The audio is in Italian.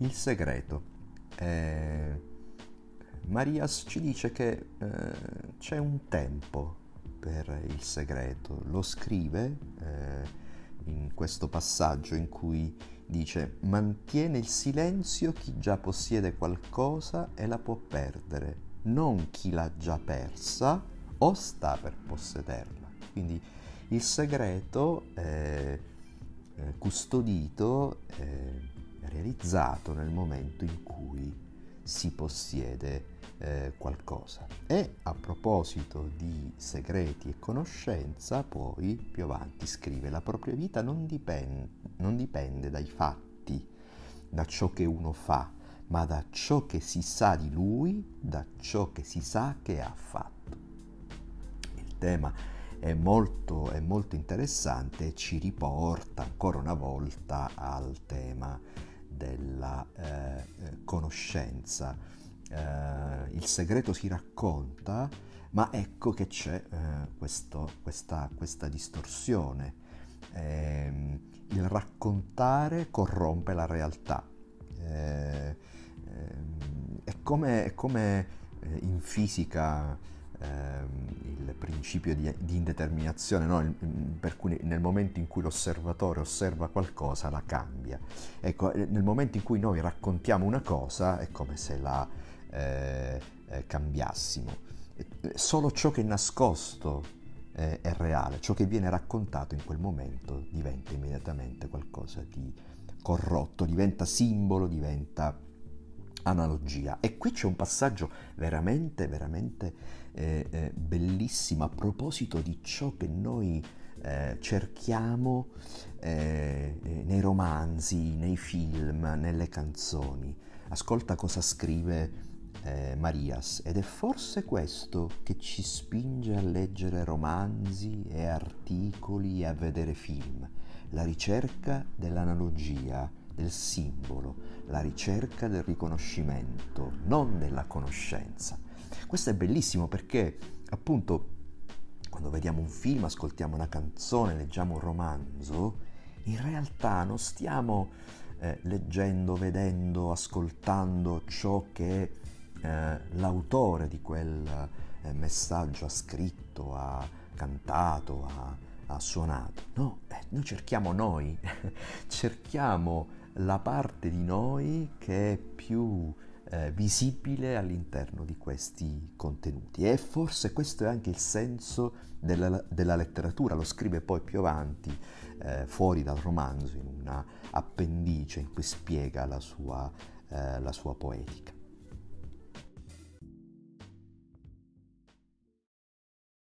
Il segreto. Eh, Marias ci dice che eh, c'è un tempo per il segreto. Lo scrive eh, in questo passaggio in cui dice mantiene il silenzio chi già possiede qualcosa e la può perdere, non chi l'ha già persa o sta per possederla. Quindi il segreto eh, custodito eh, realizzato nel momento in cui si possiede eh, qualcosa. E a proposito di segreti e conoscenza, poi più avanti scrive la propria vita non dipende, non dipende dai fatti, da ciò che uno fa, ma da ciò che si sa di lui, da ciò che si sa che ha fatto. Il tema è molto, è molto interessante e ci riporta ancora una volta al tema della eh, eh, conoscenza. Eh, il segreto si racconta, ma ecco che c'è eh, questo, questa, questa, distorsione. Ehm, il raccontare corrompe la realtà. Eh, ehm, è come, è come eh, in fisica ehm, principio di, di indeterminazione, no? il, mm, per cui nel momento in cui l'osservatore osserva qualcosa la cambia. Ecco, eh, nel momento in cui noi raccontiamo una cosa è come se la eh, eh cambiassimo. Eh, solo ciò che è nascosto eh, è reale, ciò che viene raccontato in quel momento diventa immediatamente qualcosa di corrotto, diventa simbolo, diventa analogia. E qui c'è un passaggio veramente, veramente eh, eh, bellissimo a proposito di ciò che noi eh, cerchiamo eh, eh, nei romanzi, nei film, nelle canzoni. Ascolta cosa scrive eh, Marias ed è forse questo che ci spinge a leggere romanzi e articoli e a vedere film, la ricerca dell'analogia del simbolo, la ricerca del riconoscimento, non della conoscenza. Questo è bellissimo perché appunto quando vediamo un film, ascoltiamo una canzone, leggiamo un romanzo, in realtà non stiamo eh, leggendo, vedendo, ascoltando ciò che eh, l'autore di quel eh, messaggio ha scritto, ha cantato, ha, ha suonato. No, eh, noi cerchiamo noi, cerchiamo la parte di noi che è più eh, visibile all'interno di questi contenuti. E forse questo è anche il senso della, della letteratura, lo scrive poi più avanti, eh, fuori dal romanzo, in una appendice in cui spiega la sua, eh, la sua poetica.